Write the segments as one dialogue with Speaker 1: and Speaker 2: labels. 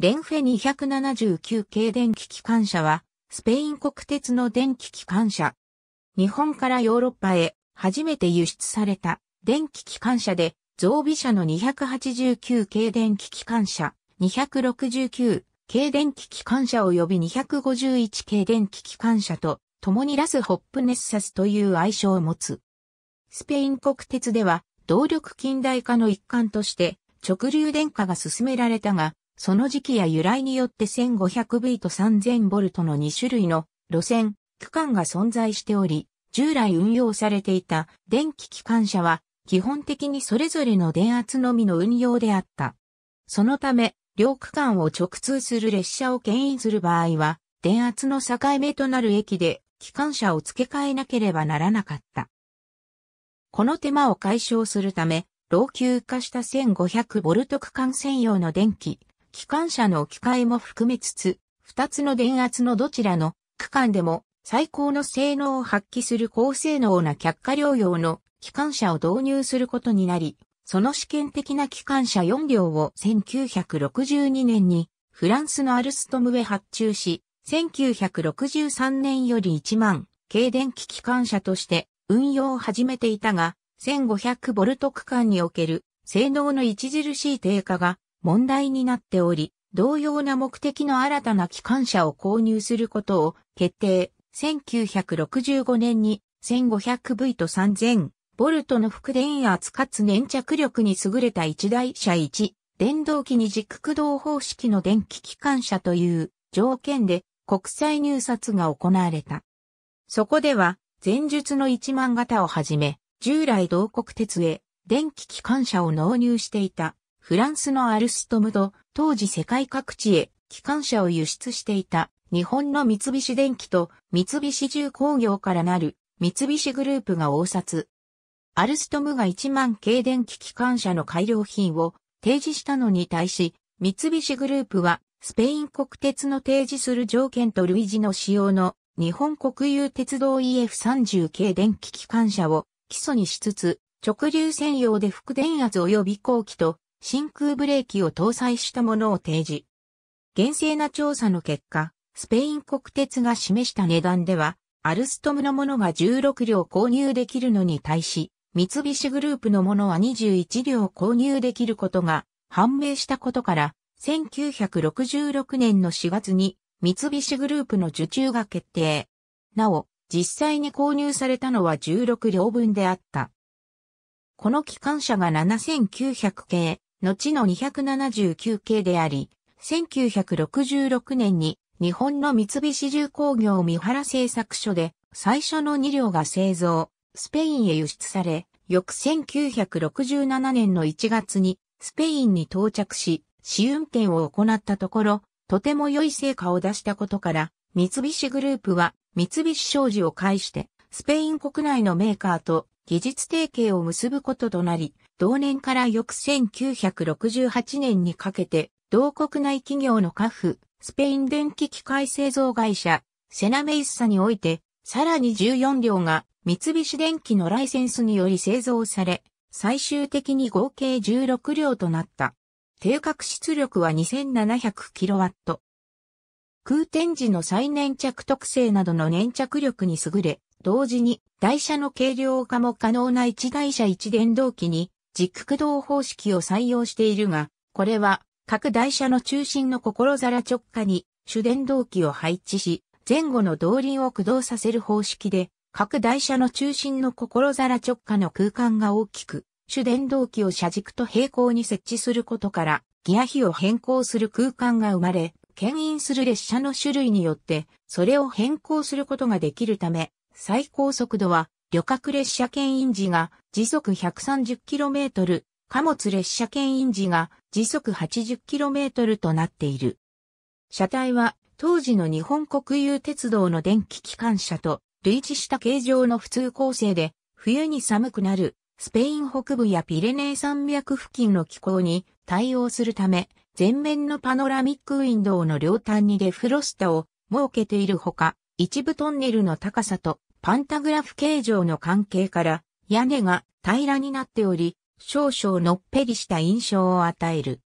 Speaker 1: レンフェ279系電気機関車は、スペイン国鉄の電気機関車。日本からヨーロッパへ初めて輸出された電気機関車で、増備車の289系電気機関車、269系電気機関車及び251系電気機関車と、共にラスホップネッサスという愛称を持つ。スペイン国鉄では、動力近代化の一環として、直流電化が進められたが、その時期や由来によって 1500V と 3000V の2種類の路線、区間が存在しており、従来運用されていた電気機関車は基本的にそれぞれの電圧のみの運用であった。そのため、両区間を直通する列車を牽引する場合は、電圧の境目となる駅で機関車を付け替えなければならなかった。この手間を解消するため、老朽化した 1500V 区間専用の電気機関車の機械も含めつつ、二つの電圧のどちらの区間でも最高の性能を発揮する高性能な客下療養の機関車を導入することになり、その試験的な機関車4両を1962年にフランスのアルストムへ発注し、1963年より1万軽電気機関車として運用を始めていたが、1500ボルト区間における性能の著しい低下が問題になっており、同様な目的の新たな機関車を購入することを決定。1965年に 1500V と 3000V の副電圧かつ粘着力に優れた一台車1、電動機二軸駆動方式の電気機関車という条件で国際入札が行われた。そこでは前述の1万型をはじめ、従来同国鉄へ電気機関車を納入していたフランスのアルストムと当時世界各地へ機関車を輸出していた日本の三菱電機と三菱重工業からなる三菱グループが応札。アルストムが1万系電気機関車の改良品を提示したのに対し、三菱グループはスペイン国鉄の提示する条件と類似の仕様の日本国有鉄道 EF30 系電気機関車を基礎にしつつ、直流専用で副電圧及び後期と真空ブレーキを搭載したものを提示。厳正な調査の結果、スペイン国鉄が示した値段では、アルストムのものが16両購入できるのに対し、三菱グループのものは21両購入できることが判明したことから、1966年の4月に三菱グループの受注が決定。なお、実際に購入されたのは16両分であった。この機関車が7900系、後の279系であり、1966年に日本の三菱重工業三原製作所で最初の2両が製造、スペインへ輸出され、翌1967年の1月にスペインに到着し、試運転を行ったところ、とても良い成果を出したことから、三菱グループは三菱商事を介して、スペイン国内のメーカーと技術提携を結ぶこととなり、同年から翌1968年にかけて、同国内企業のカフ、スペイン電気機械製造会社、セナメイッサにおいて、さらに14両が三菱電機のライセンスにより製造され、最終的に合計16両となった。定格出力は 2700kW。空転時の再粘着特性などの粘着力に優れ、同時に台車の軽量化も可能な一台車一電動機に軸駆動方式を採用しているが、これは各台車の中心の心皿直下に主電動機を配置し、前後の動輪を駆動させる方式で、各台車の中心の心皿直下の空間が大きく、主電動機を車軸と平行に設置することから、ギア比を変更する空間が生まれ、牽引する列車の種類によって、それを変更することができるため、最高速度は旅客列車牽引時が時速 130km、貨物列車牽引時が時速 80km となっている。車体は当時の日本国有鉄道の電気機関車と類似した形状の普通構成で、冬に寒くなるスペイン北部やピレネー山脈付近の気候に対応するため、前面のパノラミックウィンドウの両端にデフロスタを設けているほか、一部トンネルの高さとパンタグラフ形状の関係から屋根が平らになっており、少々のっぺりした印象を与える。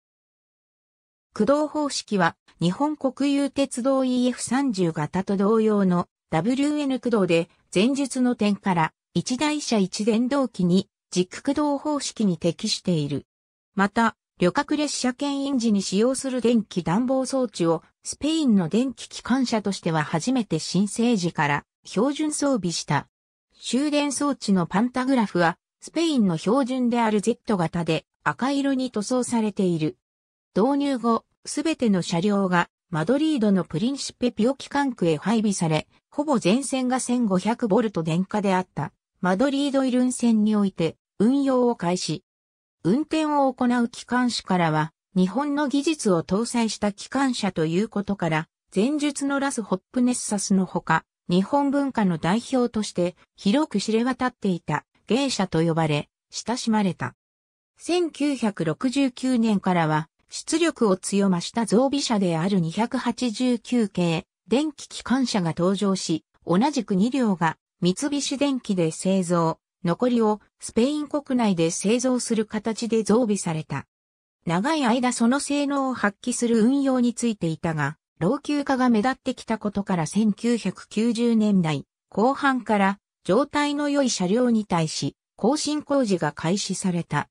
Speaker 1: 駆動方式は日本国有鉄道 EF30 型と同様の WN 駆動で前述の点から一台車一電動機に軸駆動方式に適している。また、旅客列車牽引時に使用する電気暖房装置をスペインの電気機関車としては初めて新生時から標準装備した。終電装置のパンタグラフは、スペインの標準である Z 型で赤色に塗装されている。導入後、すべての車両がマドリードのプリンシペピオ機関区へ配備され、ほぼ全線が1 5 0 0ト電化であった。マドリードイルン線において運用を開始。運転を行う機関士からは、日本の技術を搭載した機関車ということから、前述のラスホップネッサスのほか、日本文化の代表として広く知れ渡っていた芸者と呼ばれ、親しまれた。1969年からは出力を強ました増備車である289系電気機関車が登場し、同じく2両が三菱電機で製造、残りをスペイン国内で製造する形で増備された。長い間その性能を発揮する運用についていたが、老朽化が目立ってきたことから1990年代後半から状態の良い車両に対し更新工事が開始された。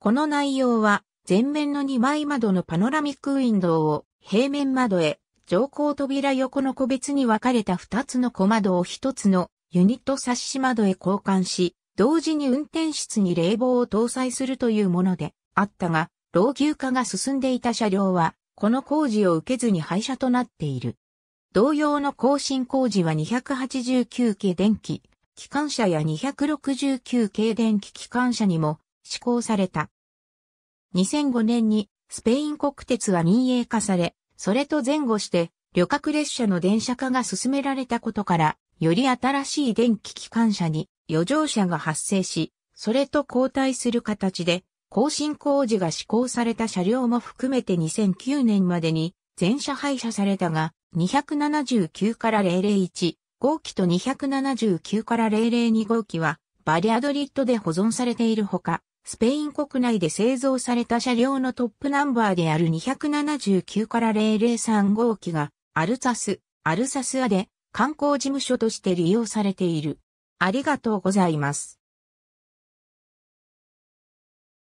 Speaker 1: この内容は前面の2枚窓のパノラミックウィンドウを平面窓へ乗降扉横の個別に分かれた2つの小窓を1つのユニット差し窓へ交換し、同時に運転室に冷房を搭載するというものであったが、老朽化が進んでいた車両はこの工事を受けずに廃車となっている。同様の更新工事は289系電気、機関車や269系電気機関車にも施行された。2005年にスペイン国鉄は民営化され、それと前後して旅客列車の電車化が進められたことから、より新しい電気機関車に余剰車が発生し、それと交代する形で更新工事が施行された車両も含めて2009年までに全車廃車されたが、279から001、号機と279から002号機は、バリアドリッドで保存されているほか、スペイン国内で製造された車両のトップナンバーである279から003号機が、アルサス、アルサスアで、観光事務所として利用されている。ありがとうございます。